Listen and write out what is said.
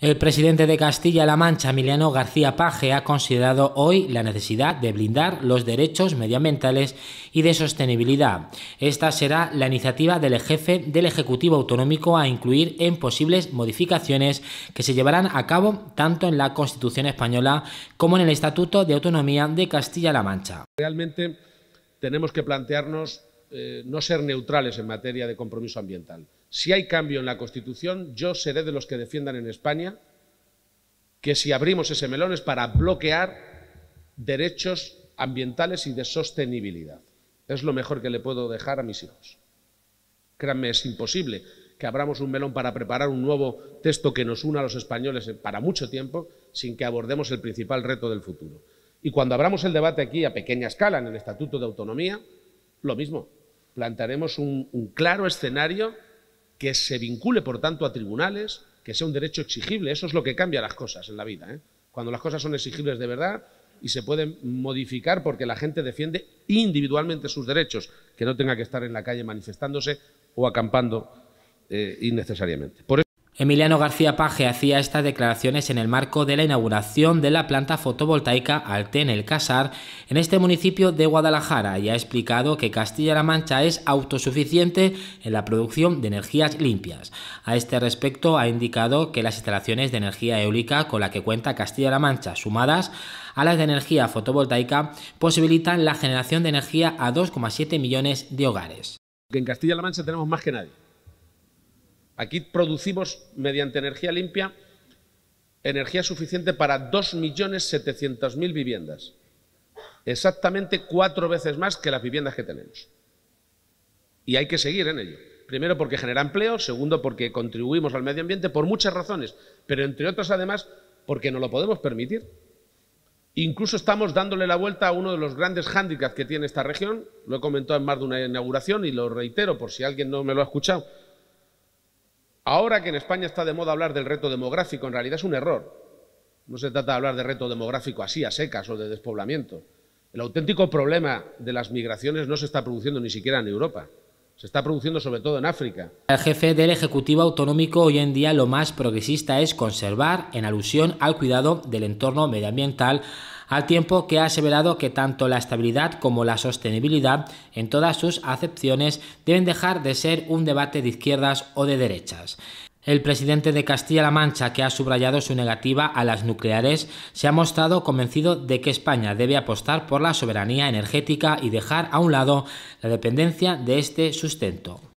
El presidente de Castilla-La Mancha, Emiliano García Paje, ha considerado hoy la necesidad de blindar los derechos medioambientales y de sostenibilidad. Esta será la iniciativa del jefe del Ejecutivo Autonómico a incluir en posibles modificaciones que se llevarán a cabo tanto en la Constitución española como en el Estatuto de Autonomía de Castilla-La Mancha. Realmente tenemos que plantearnos eh, no ser neutrales en materia de compromiso ambiental si hay cambio en la Constitución, yo seré de los que defiendan en España que si abrimos ese melón es para bloquear derechos ambientales y de sostenibilidad. Es lo mejor que le puedo dejar a mis hijos. Créanme, es imposible que abramos un melón para preparar un nuevo texto que nos una a los españoles para mucho tiempo sin que abordemos el principal reto del futuro. Y cuando abramos el debate aquí a pequeña escala en el Estatuto de Autonomía, lo mismo. Plantaremos un, un claro escenario que se vincule, por tanto, a tribunales, que sea un derecho exigible. Eso es lo que cambia las cosas en la vida. ¿eh? Cuando las cosas son exigibles de verdad y se pueden modificar porque la gente defiende individualmente sus derechos, que no tenga que estar en la calle manifestándose o acampando eh, innecesariamente. Emiliano García Paje hacía estas declaraciones en el marco de la inauguración de la planta fotovoltaica Alte el Casar, en este municipio de Guadalajara, y ha explicado que Castilla-La Mancha es autosuficiente en la producción de energías limpias. A este respecto, ha indicado que las instalaciones de energía eólica con la que cuenta Castilla-La Mancha, sumadas a las de energía fotovoltaica, posibilitan la generación de energía a 2,7 millones de hogares. En Castilla-La Mancha tenemos más que nadie. Aquí producimos, mediante energía limpia, energía suficiente para 2.700.000 viviendas. Exactamente cuatro veces más que las viviendas que tenemos. Y hay que seguir en ello. Primero porque genera empleo, segundo porque contribuimos al medio ambiente por muchas razones, pero entre otras además porque no lo podemos permitir. Incluso estamos dándole la vuelta a uno de los grandes hándicaps que tiene esta región, lo he comentado en más de una inauguración y lo reitero por si alguien no me lo ha escuchado, Ahora que en España está de moda hablar del reto demográfico, en realidad es un error. No se trata de hablar de reto demográfico así, a secas o de despoblamiento. El auténtico problema de las migraciones no se está produciendo ni siquiera en Europa. Se está produciendo sobre todo en África. El jefe del Ejecutivo Autonómico hoy en día lo más progresista es conservar, en alusión al cuidado del entorno medioambiental, al tiempo que ha aseverado que tanto la estabilidad como la sostenibilidad, en todas sus acepciones, deben dejar de ser un debate de izquierdas o de derechas. El presidente de Castilla-La Mancha, que ha subrayado su negativa a las nucleares, se ha mostrado convencido de que España debe apostar por la soberanía energética y dejar a un lado la dependencia de este sustento.